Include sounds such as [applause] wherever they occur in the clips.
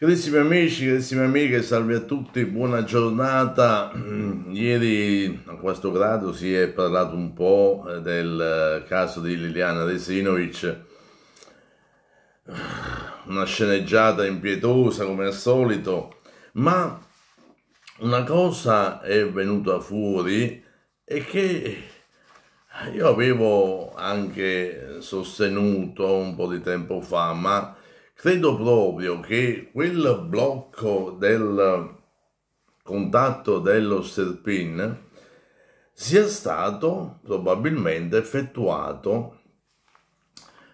Carissimi amici, carissime amiche, salve a tutti, buona giornata. Mm, ieri a questo grado si è parlato un po' del eh, caso di Liliana Resinovic, una sceneggiata impietosa come al solito, ma una cosa è venuta fuori e che io avevo anche sostenuto un po' di tempo fa, ma Credo proprio che quel blocco del contatto dello Serpin sia stato probabilmente effettuato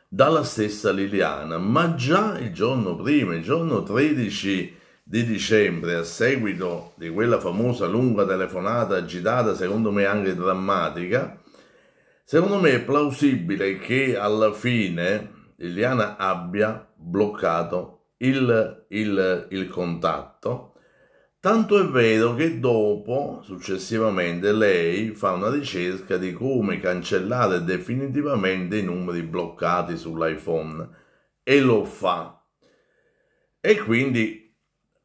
dalla stessa Liliana, ma già il giorno prima, il giorno 13 di dicembre, a seguito di quella famosa lunga telefonata agitata, secondo me anche drammatica, secondo me è plausibile che alla fine Liliana abbia bloccato il, il, il contatto, tanto è vero che dopo, successivamente, lei fa una ricerca di come cancellare definitivamente i numeri bloccati sull'iPhone e lo fa. E quindi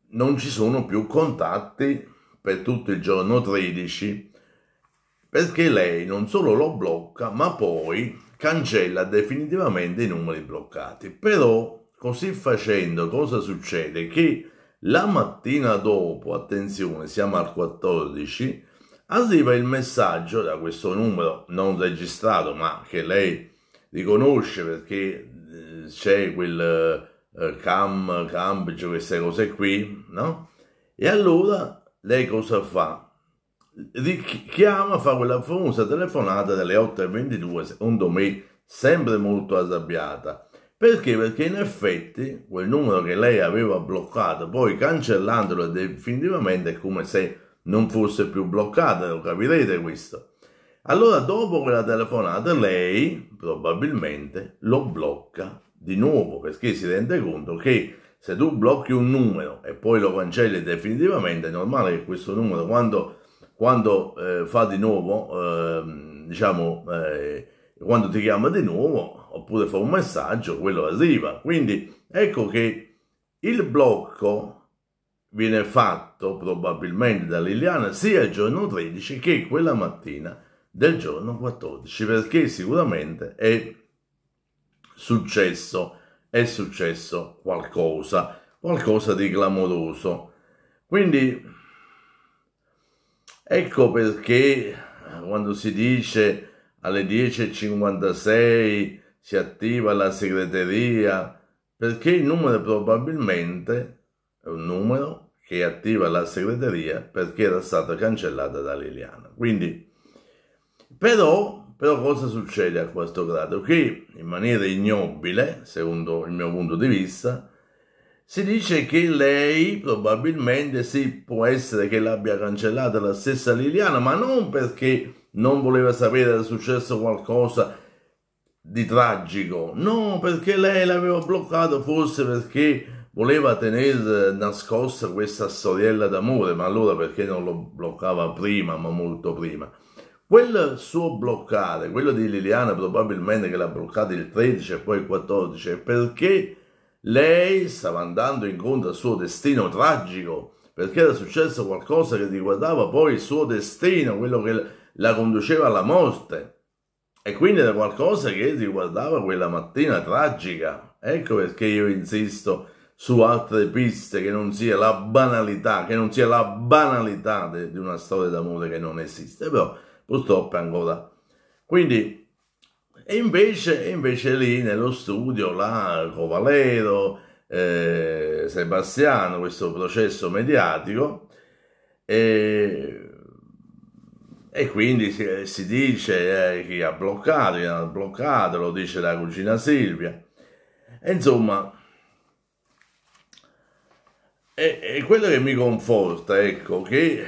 non ci sono più contatti per tutto il giorno 13 perché lei non solo lo blocca ma poi cancella definitivamente i numeri bloccati. Però così facendo cosa succede? Che la mattina dopo, attenzione, siamo al 14, arriva il messaggio da questo numero non registrato, ma che lei riconosce perché eh, c'è quel eh, cam, cam, cambio, queste cose qui, no? E allora lei cosa fa? richiama, fa quella famosa telefonata delle 8.22, secondo me sempre molto arrabbiata. Perché? Perché in effetti quel numero che lei aveva bloccato, poi cancellandolo definitivamente è come se non fosse più bloccato, lo capirete questo. Allora dopo quella telefonata lei probabilmente lo blocca di nuovo perché si rende conto che se tu blocchi un numero e poi lo cancelli definitivamente è normale che questo numero quando quando eh, fa di nuovo, eh, diciamo, eh, quando ti chiama di nuovo, oppure fa un messaggio, quello arriva. Quindi ecco che il blocco viene fatto probabilmente da Liliana sia il giorno 13 che quella mattina del giorno 14, perché sicuramente è successo, è successo qualcosa, qualcosa di clamoroso. Quindi Ecco perché quando si dice alle 10.56 si attiva la segreteria, perché il numero probabilmente è un numero che attiva la segreteria perché era stata cancellata da Liliana. Quindi, però, però cosa succede a questo grado? Che in maniera ignobile, secondo il mio punto di vista, si dice che lei probabilmente sì, può essere che l'abbia cancellata la stessa Liliana, ma non perché non voleva sapere era successo qualcosa di tragico, no, perché lei l'aveva bloccato forse perché voleva tenere nascosta questa storiella d'amore, ma allora perché non lo bloccava prima, ma molto prima. Quel suo bloccare, quello di Liliana probabilmente che l'ha bloccato il 13 e poi il 14, perché lei stava andando incontro al suo destino tragico perché era successo qualcosa che riguardava poi il suo destino, quello che la conduceva alla morte. E quindi era qualcosa che riguardava quella mattina tragica. Ecco perché io insisto su altre piste, che non sia la banalità, che non sia la banalità di una storia d'amore che non esiste, però purtroppo è ancora. Quindi e invece, invece lì nello studio, là, Covalero, eh, Sebastiano, questo processo mediatico, eh, e quindi si, si dice eh, chi ha bloccato, chi ha bloccato, lo dice la cugina Silvia. E insomma, è, è quello che mi conforta, ecco, che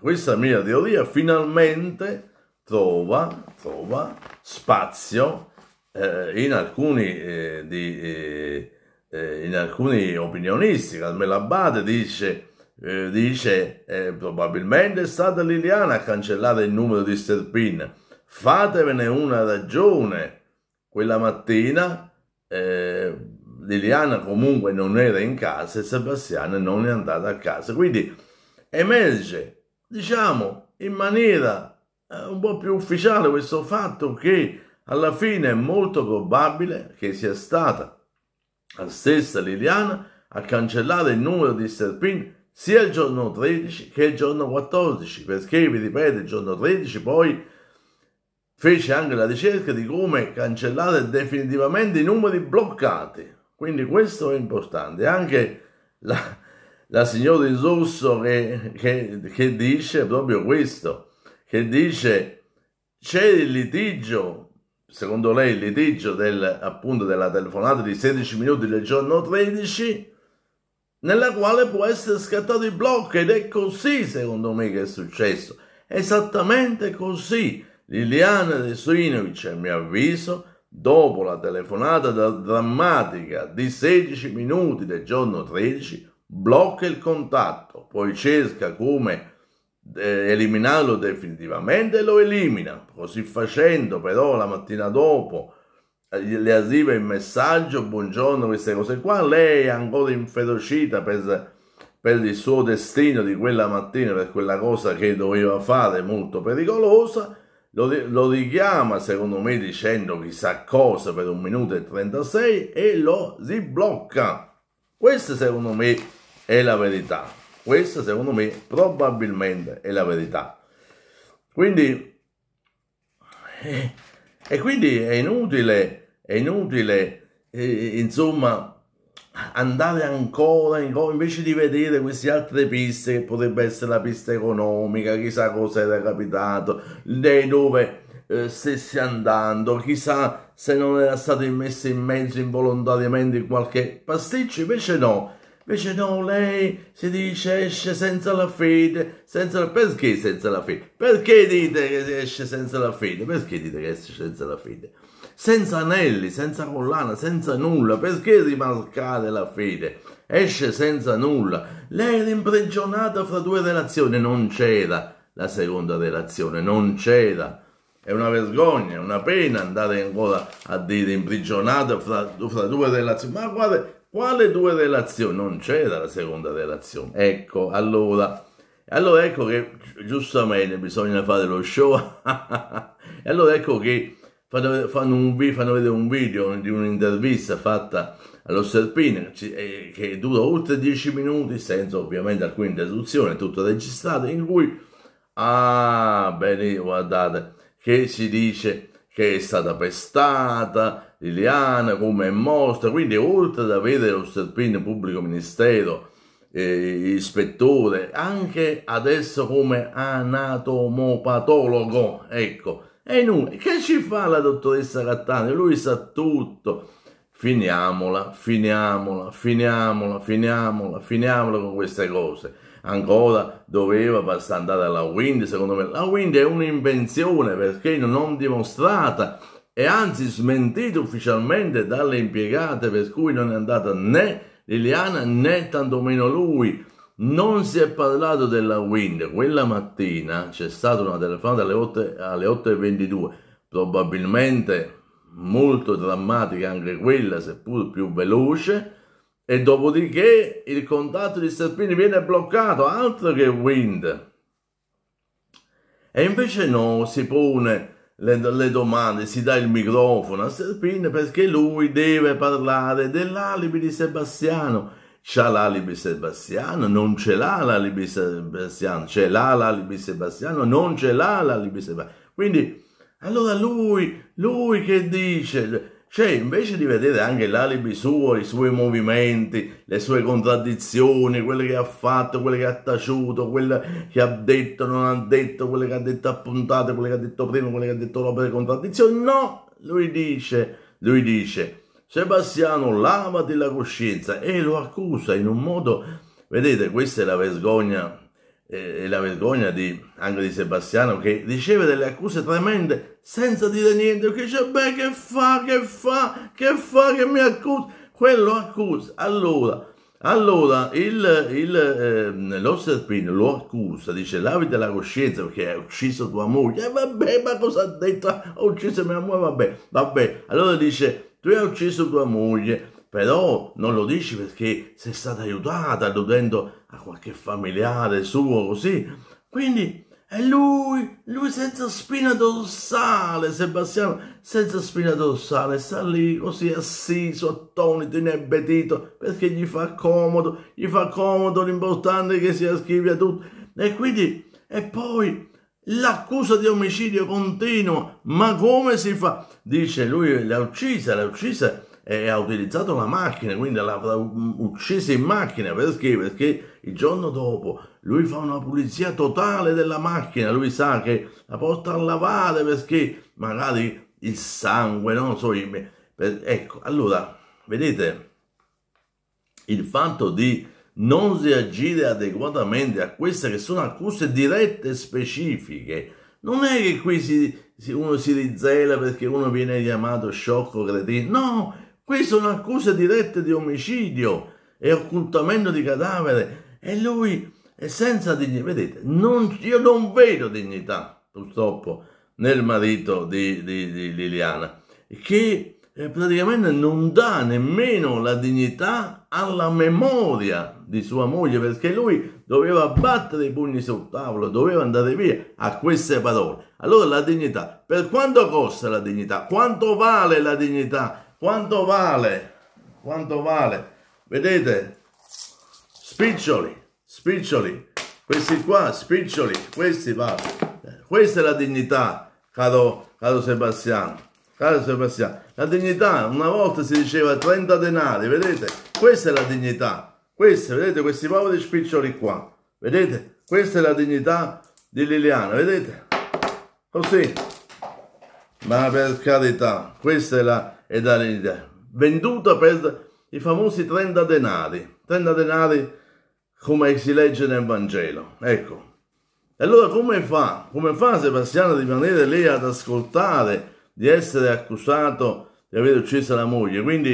questa mia teoria finalmente trova, trova spazio eh, in alcuni, eh, di, eh, eh, in alcuni opinionisti. Carmela Abate dice... Eh, dice eh, probabilmente è stata Liliana a cancellare il numero di Sterpin fatevene una ragione quella mattina eh, Liliana comunque non era in casa e Sebastiano non è andata a casa quindi emerge diciamo in maniera un po' più ufficiale questo fatto che alla fine è molto probabile che sia stata la stessa Liliana a cancellare il numero di Serpin sia il giorno 13 che il giorno 14 perché vi ripeto il giorno 13 poi fece anche la ricerca di come cancellare definitivamente i numeri bloccati quindi questo è importante anche la, la signora di Rosso che, che, che dice proprio questo che dice c'è il litigio, secondo lei il litigio del, appunto della telefonata di 16 minuti del giorno 13, nella quale può essere scattato il blocco ed è così secondo me che è successo, esattamente così. Liliana De Suinovic a mio avviso, dopo la telefonata drammatica di 16 minuti del giorno 13, blocca il contatto, poi cerca come eh, eliminarlo definitivamente, lo elimina. Così facendo, però, la mattina dopo eh, le arriva il messaggio, buongiorno, queste cose qua, lei è ancora inferocita per, per il suo destino di quella mattina, per quella cosa che doveva fare molto pericolosa, lo, lo richiama secondo me dicendo chissà cosa per un minuto e 36 e lo riblocca. Questa secondo me è la verità. Questa secondo me probabilmente è la verità. Quindi, eh, e quindi è inutile, è inutile, eh, insomma, andare ancora in invece di vedere queste altre piste che potrebbe essere la pista economica chissà cosa era capitato dove eh, stessi andando chissà se non era stato messo in mezzo involontariamente in qualche pasticcio invece no Invece no, lei si dice esce senza la fede, senza la... perché senza la fede? Perché dite che esce senza la fede? Perché dite che esce senza la fede? Senza anelli, senza collana, senza nulla, perché rimarcare la fede? Esce senza nulla. Lei era imprigionata fra due relazioni, non c'era la seconda relazione, non c'era. È una vergogna, è una pena andare ancora a dire imprigionata fra, fra due relazioni. Ma guarda, quale due relazioni? Non c'era la seconda relazione. Ecco, allora, allora ecco che giustamente bisogna fare lo show. [laughs] e allora ecco che fanno, fanno, un, fanno, vedere un video di un'intervista fatta allo Serpine eh, che dura oltre dieci minuti, senza ovviamente alcuna interruzione, tutto registrato, in cui, ah, bene, guardate, che si dice che è stata pestata, Liliana come è morta, quindi oltre ad avere lo Sterpini pubblico ministero, eh, ispettore, anche adesso come anatomopatologo, ecco, e nulla, che ci fa la dottoressa Cattaneo? Lui sa tutto, finiamola, finiamola, finiamola, finiamola, finiamola con queste cose. Ancora doveva passare andare alla Wind, secondo me. La Wind è un'invenzione perché non dimostrata e anzi smentito ufficialmente dalle impiegate per cui non è andata né Liliana né tantomeno lui. Non si è parlato della Wind. Quella mattina c'è stata una telefonata alle 8.22, probabilmente molto drammatica anche quella, seppur più veloce, e dopodiché il contatto di Serpini viene bloccato, altro che Wind. E invece no, si pone le, le domande, si dà il microfono a Serpin perché lui deve parlare dell'alibi di Sebastiano. C'ha l'alibi Sebastiano, non ce l'ha l'alibi Sebastiano, ce l'ha l'alibi Sebastiano, non ce l'ha l'alibi Sebastiano. Quindi, allora lui, lui che dice cioè, invece di vedere anche l'alibi suo, i suoi movimenti, le sue contraddizioni, quelle che ha fatto, quelle che ha taciuto, quelle che ha detto, non ha detto, quelle che ha detto appuntate, quelle che ha detto prima, quelle che ha detto dopo le contraddizioni, no! Lui dice, lui dice, Sebastiano, lavati la coscienza e lo accusa in un modo... Vedete, questa è la vergogna e la vergogna di, anche di Sebastiano che riceve delle accuse tremende senza dire niente che dice beh che fa che fa che fa che mi accusa quello accusa allora allora il, il, eh, lo Serpino lo accusa dice lavi della coscienza perché ha ucciso tua moglie e eh, vabbè ma cosa ha detto ho ucciso mia moglie vabbè vabbè allora dice tu hai ucciso tua moglie però non lo dici perché sei stata aiutata alludendo a qualche familiare suo così. Quindi è lui, lui senza spina dorsale, Sebastiano, senza spina dorsale, sta lì così assiso, attonito, inebetito, perché gli fa comodo, gli fa comodo, l'importante è che sia aschivi a tutto. E quindi, e poi l'accusa di omicidio continua, ma come si fa? Dice lui, l'ha uccisa, l'ha uccisa, e ha utilizzato la macchina, quindi l'ha uccisa in macchina perché? Perché il giorno dopo lui fa una pulizia totale della macchina, lui sa che la porta a lavare perché magari il sangue, non so, ecco, allora vedete il fatto di non reagire adeguatamente a queste che sono accuse dirette e specifiche. Non è che qui si, uno si rizela perché uno viene chiamato sciocco, cretino, no, Qui sono accuse dirette di omicidio e occultamento di cadavere e lui è senza dignità. Vedete, non, io non vedo dignità, purtroppo, nel marito di, di, di Liliana, che eh, praticamente non dà nemmeno la dignità alla memoria di sua moglie perché lui doveva battere i pugni sul tavolo, doveva andare via a queste parole. Allora la dignità, per quanto costa la dignità? Quanto vale la dignità quanto vale? Quanto vale? Vedete? Spiccioli, spiccioli. Questi qua, spiccioli, questi va. Questa è la dignità, caro, caro Sebastiano. Caro Sebastiano, la dignità, una volta si diceva 30 denari, vedete? Questa è la dignità. Questa, vedete, questi poveri spiccioli qua. Vedete? Questa è la dignità di Liliana, vedete? Così. Ma per carità, questa è la e dare un'idea. Venduta per i famosi 30 denari, 30 denari come si legge nel Vangelo. Ecco. E allora come fa? Come fa Sebastiano a rimanere lì ad ascoltare di essere accusato di aver ucciso la moglie? Quindi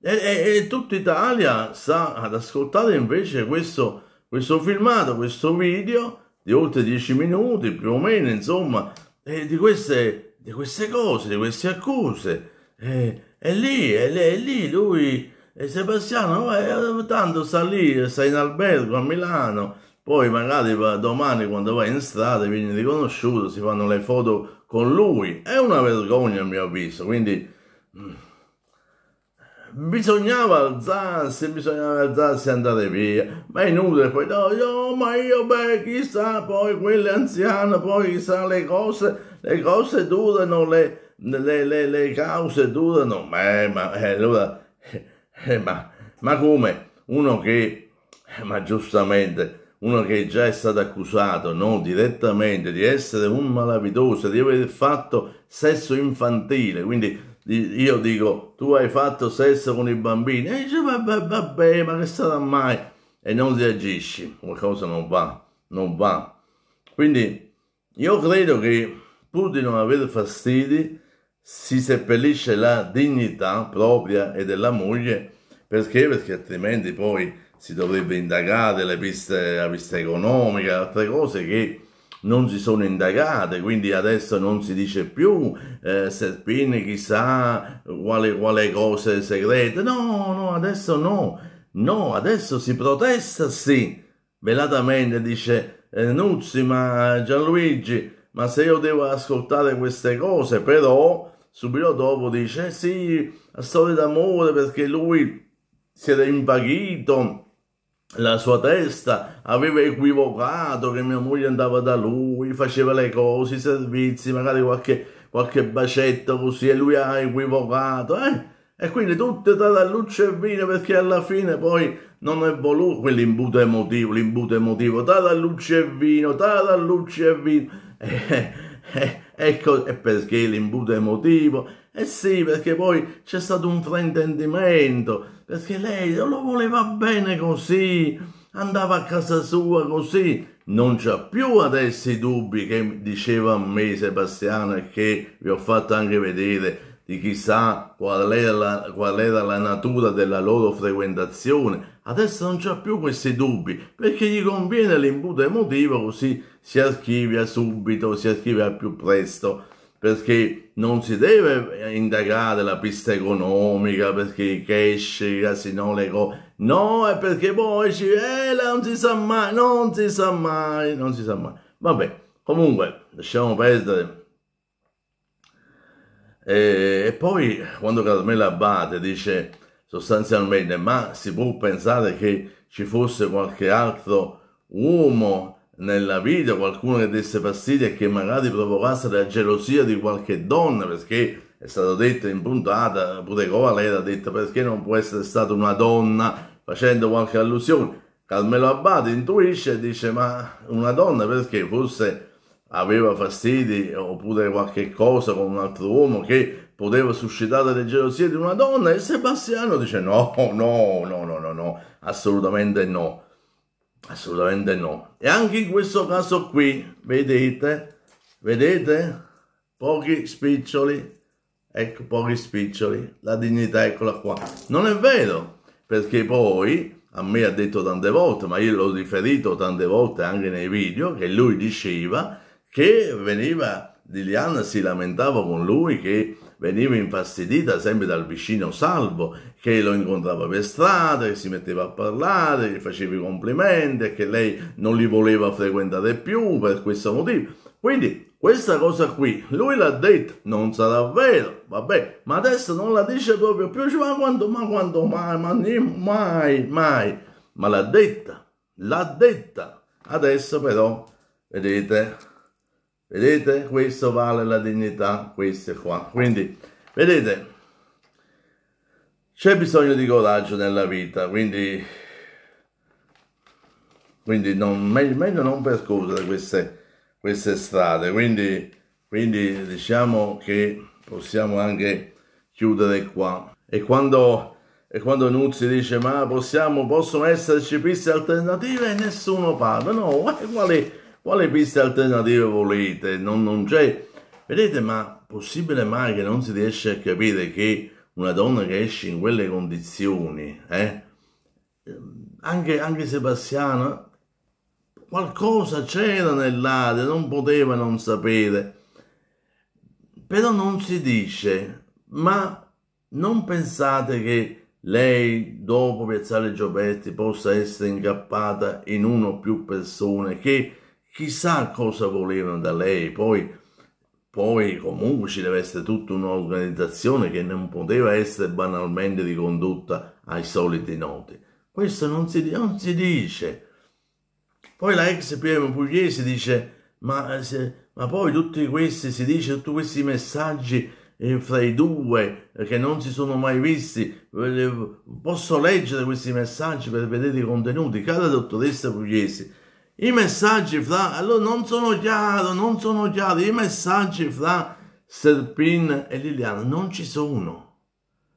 e, e, e tutta Italia sta ad ascoltare invece questo, questo filmato, questo video di oltre 10 minuti più o meno, insomma, di queste, di queste cose, di queste accuse eh, è lì, è, è lì lui, e Sebastiano eh, tanto sta lì, sta in albergo a Milano, poi magari domani quando vai in strada viene riconosciuto, si fanno le foto con lui, è una vergogna a mio avviso, quindi mm, bisognava alzarsi, bisognava alzarsi e andare via, ma è inutile poi, no, oh, ma io beh, chissà, poi quello è poi chissà le cose, le cose durano, le, le, le, le cause durano, eh, ma, eh, allora, eh, eh, ma, ma come uno che, ma giustamente, uno che già è stato accusato no, direttamente di essere un malavitoso, di aver fatto sesso infantile, quindi io dico tu hai fatto sesso con i bambini e dice vabbè, vabbè ma che sarà mai e non reagisci qualcosa non va non va quindi io credo che pur di non avere fastidi si seppellisce la dignità propria e della moglie, perché? Perché altrimenti poi si dovrebbe indagare le piste, la pista economica, altre cose che non si sono indagate, quindi adesso non si dice più eh, Serpini chissà quale, quale cose segrete, no, no, adesso no, no, adesso si protesta, sì, velatamente dice eh, Nuzzi, ma Gianluigi, ma se io devo ascoltare queste cose, però subito dopo dice, eh sì, la storia d'amore perché lui si era impaghito, la sua testa aveva equivocato che mia moglie andava da lui, faceva le cose, i servizi, magari qualche, qualche bacetto così e lui ha equivocato, eh? E quindi tutto tra la luce e vino perché alla fine poi non è voluto quell'imbuto emotivo, l'imbuto emotivo, tra la luce e vino, tra la luce e vino. [laughs] Eh, eh, Ecco, e perché l'imbuto emotivo? Eh sì, perché poi c'è stato un fraintendimento, perché lei lo voleva bene così, andava a casa sua così. Non c'ha più adesso i dubbi che diceva a me Sebastiano e che vi ho fatto anche vedere di chissà qual era la, qual era la natura della loro frequentazione Adesso non c'ha più questi dubbi perché gli conviene l'input emotivo così si archivia subito, si archivia più presto perché non si deve indagare la pista economica, perché i cash, i casino, le cose. No, è perché poi ci... Eh, non si sa mai, non si sa mai, non si sa mai. Vabbè, comunque, lasciamo perdere. Eh, e poi, quando Carmela Abate dice sostanzialmente, ma si può pensare che ci fosse qualche altro uomo nella vita, qualcuno che desse fastidio e che magari provocasse la gelosia di qualche donna, perché è stato detto in puntata, pure Covalera ha detto perché non può essere stata una donna facendo qualche allusione. Carmelo Abbate intuisce e dice ma una donna perché forse aveva fastidi oppure qualche cosa con un altro uomo che poteva suscitare le gelosie di una donna e Sebastiano dice no, no, no, no, no, no, assolutamente no, assolutamente no. E anche in questo caso qui, vedete, vedete, pochi spiccioli, ecco, pochi spiccioli, la dignità eccola qua. Non è vero, perché poi a me ha detto tante volte, ma io l'ho riferito tante volte anche nei video, che lui diceva che veniva, Liliana si lamentava con lui che Veniva infastidita sempre dal vicino Salvo, che lo incontrava per strada, che si metteva a parlare, gli faceva i complimenti, che lei non li voleva frequentare più per questo motivo. Quindi questa cosa qui, lui l'ha detto, non sarà vero, vabbè, ma adesso non la dice proprio più, cioè, ma quando, ma quando mai, ma mai, mai, ma l'ha detta, l'ha detta. Adesso però, vedete, Vedete? Questo vale la dignità, queste qua. Quindi, vedete, c'è bisogno di coraggio nella vita, quindi, quindi non, meglio non percorrere queste, queste strade. Quindi, quindi diciamo che possiamo anche chiudere qua. E quando, e quando Nuzzi dice ma possiamo, possono esserci piste alternative, nessuno parla. No, quali [laughs] Quale piste alternative volete? Non, non c'è... Vedete, ma possibile mai che non si riesce a capire che una donna che esce in quelle condizioni, eh? Ehm, anche, anche Sebastiano, qualcosa c'era nell'aria, non poteva non sapere. Però non si dice, ma non pensate che lei, dopo Piazzale Giopetti, possa essere incappata in uno o più persone che chissà cosa volevano da lei, poi, poi comunque ci deve essere tutta un'organizzazione che non poteva essere banalmente ricondotta ai soliti noti. Questo non si, non si dice. Poi la ex PM Pugliese dice, ma, eh, se, ma poi tutti questi, si dice, tutti questi messaggi eh, fra i due eh, che non si sono mai visti. Posso leggere questi messaggi per vedere i contenuti? Cara dottoressa Pugliesi, i messaggi fra, allora non sono chiaro, non sono chiari, i messaggi fra Serpin e Liliana non ci sono.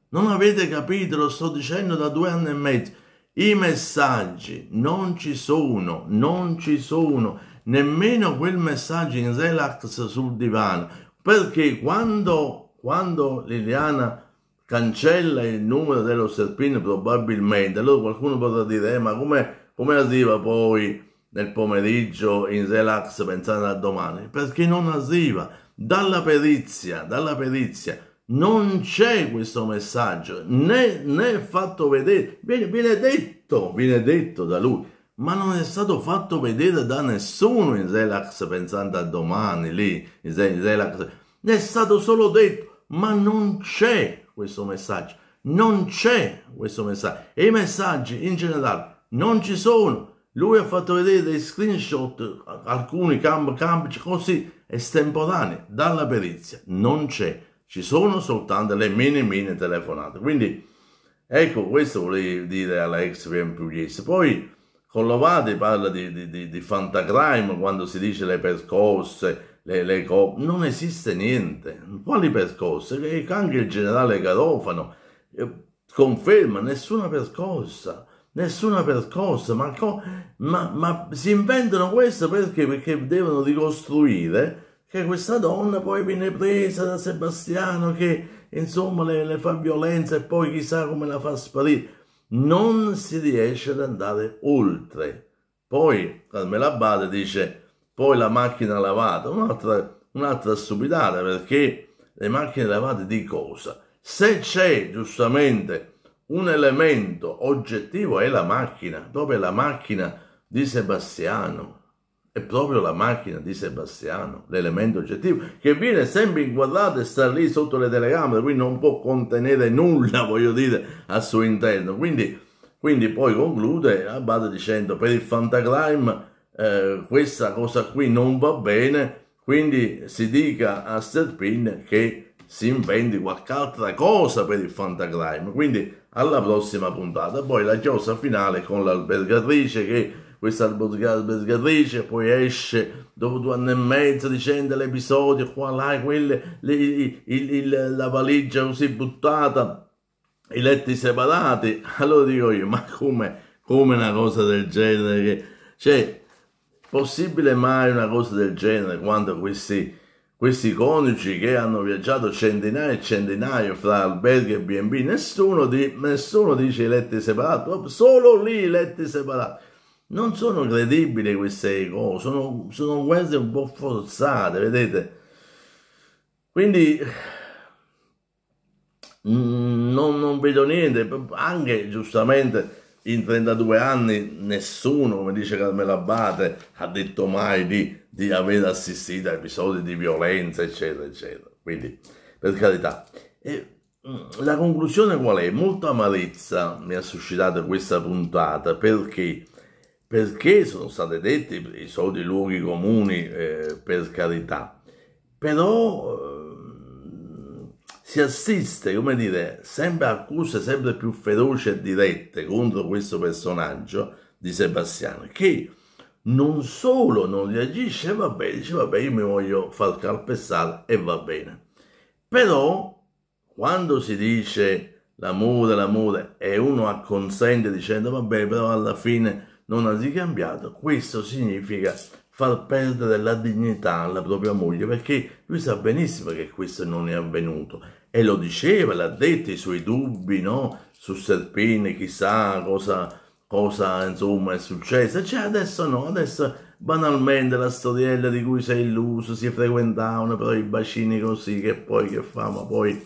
Non avete capito, lo sto dicendo da due anni e mezzo. I messaggi non ci sono, non ci sono, nemmeno quel messaggio in relax sul divano, perché quando, quando Liliana cancella il numero dello Serpin, probabilmente, allora qualcuno potrà dire, eh, ma come, come arriva poi nel pomeriggio in relax pensando a domani, perché non arriva dalla perizia, dalla perizia. Non c'è questo messaggio, né, né fatto vedere, viene, viene detto, viene detto da lui, ma non è stato fatto vedere da nessuno in relax pensando a domani lì, in relax. Ne è stato solo detto, ma non c'è questo messaggio, non c'è questo messaggio. E i messaggi in generale non ci sono, lui ha fatto vedere dei screenshot, alcuni campi, camp così estemporanei dalla perizia. Non c'è, ci sono soltanto le mini mini telefonate. Quindi ecco, questo volevo dire alla ex PM Pugliese. Poi Collovati parla di, di, di, di fantacrime quando si dice le percosse, le, le co... non esiste niente. Quali percosse? anche il generale Garofano eh, conferma nessuna percossa nessuna percorsa, ma, ma, ma si inventano questo perché? Perché devono ricostruire che questa donna poi viene presa da Sebastiano che insomma le, le, fa violenza e poi chissà come la fa sparire. Non si riesce ad andare oltre. Poi Carmela Bade dice poi la macchina lavata, un'altra, un'altra stupidata perché le macchine lavate di cosa? Se c'è giustamente un elemento oggettivo è la macchina, dove la macchina di Sebastiano è proprio la macchina di Sebastiano, l'elemento oggettivo, che viene sempre inquadrato e sta lì sotto le telecamere, quindi non può contenere nulla, [laughs] voglio dire, al suo interno. Quindi, quindi poi conclude Abbate dicendo, per il Fantaclime eh, questa cosa qui non va bene, quindi si dica a Sterpin che si inventi qualche altra cosa per il Fantagrime. Quindi alla prossima puntata. Poi la chiosa finale con l'albergatrice che questa albergatrice poi esce dopo due anni e mezzo dicendo l'episodio qua là quelle, le, il, il, la valigia così buttata i letti separati [laughs] allora dico io ma come come una cosa del genere cioè possibile mai una cosa del genere quando questi questi coniugi che hanno viaggiato centinaia e centinaia fra alberghi e B&B, nessuno, di, nessuno dice letti separati, solo lì letti separati. Non sono credibili queste cose, sono, sono quasi un po' forzate, vedete? Quindi mm, non, non vedo niente, anche giustamente in 32 anni nessuno, come dice Carmela Abate, ha detto mai di, di aver assistito a episodi di violenza, eccetera, eccetera. Quindi, per carità. E mm, la conclusione qual è? Molta amarezza mi ha suscitato questa puntata, perché? Perché sono stati detti i soldi luoghi comuni, eh, per carità. Però eh, si assiste, come dire, sempre accuse sempre più feroci e dirette contro questo personaggio di Sebastiano, che non solo non reagisce, va bene, dice vabbè io mi voglio far calpestare e va bene. Però quando si dice l'amore, l'amore e uno acconsente dicendo vabbè però alla fine non ha ricambiato, questo significa far perdere la dignità alla propria moglie perché lui sa benissimo che questo non è avvenuto e lo diceva, l'ha detto i suoi dubbi, no? Su Serpini, chissà cosa, cosa insomma è successo. Cioè, adesso no, adesso banalmente la storiella di cui sei illuso, si frequentavano però i bacini così, che poi che fa, ma poi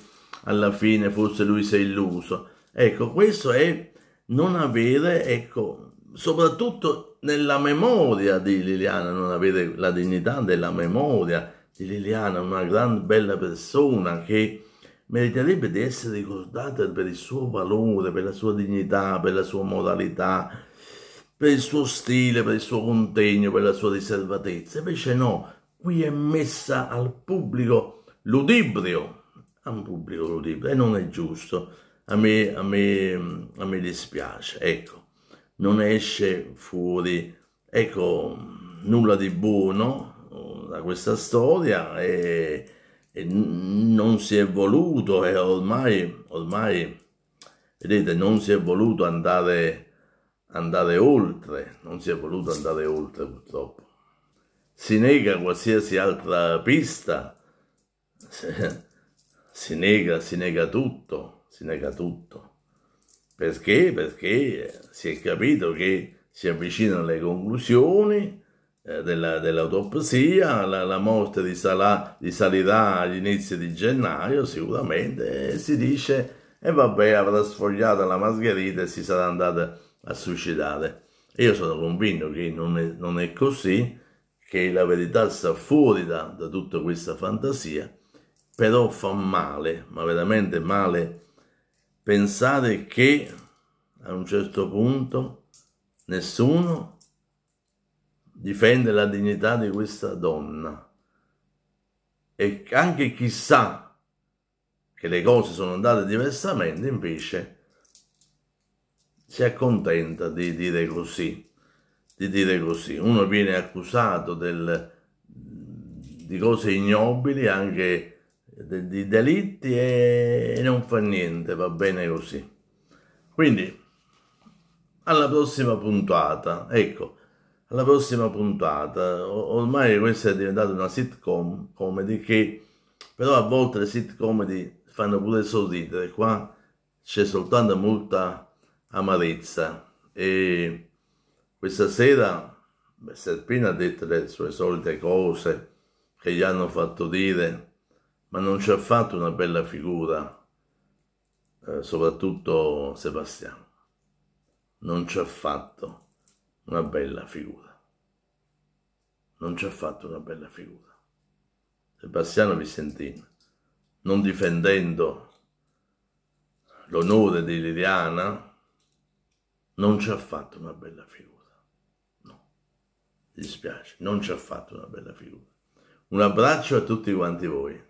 alla fine forse lui si è illuso. Ecco, questo è non avere, ecco, soprattutto nella memoria di Liliana, non avere la dignità della memoria di Liliana, una gran bella persona che meriterebbe di essere ricordata per il suo valore, per la sua dignità, per la sua moralità, per il suo stile, per il suo contegno, per la sua riservatezza. Invece no, qui è messa al pubblico ludibrio, a un pubblico ludibrio, e non è giusto. A me, a me, a me dispiace, ecco, non esce fuori, ecco, nulla di buono uh, da questa storia e non si è voluto e ormai, ormai vedete, non si è voluto andare, andare oltre, non si è voluto andare oltre purtroppo. Si nega qualsiasi altra pista, si nega, si nega tutto, si nega tutto. Perché? Perché si è capito che si avvicinano le conclusioni eh, della, dell'autopsia, la, la, morte di, Salà, di Salirà agli inizi di gennaio sicuramente, e si dice e vabbè avrà sfogliato la mascherita e si sarà andata a suicidare. Io sono convinto che non è, non è così, che la verità sta fuori da, da tutta questa fantasia, però fa male, ma veramente male, pensare che a un certo punto nessuno difende la dignità di questa donna e anche chi sa che le cose sono andate diversamente invece si accontenta di dire così, di dire così. Uno viene accusato del, di cose ignobili, anche di, delitti e non fa niente, va bene così. Quindi, alla prossima puntata, ecco, alla prossima puntata. Ormai questa è diventata una sitcom comedy che però a volte le sitcom fanno pure sorridere, qua c'è soltanto molta amarezza e questa sera Serpina ha detto le sue solite cose che gli hanno fatto dire, ma non ci ha fatto una bella figura, eh, soprattutto Sebastiano. Non ci ha fatto una bella figura. Non ci ha fatto una bella figura. Sebastiano Vicentin, non difendendo l'onore di Liliana, non ci ha fatto una bella figura. No, dispiace, non ci ha fatto una bella figura. Un abbraccio a tutti quanti voi.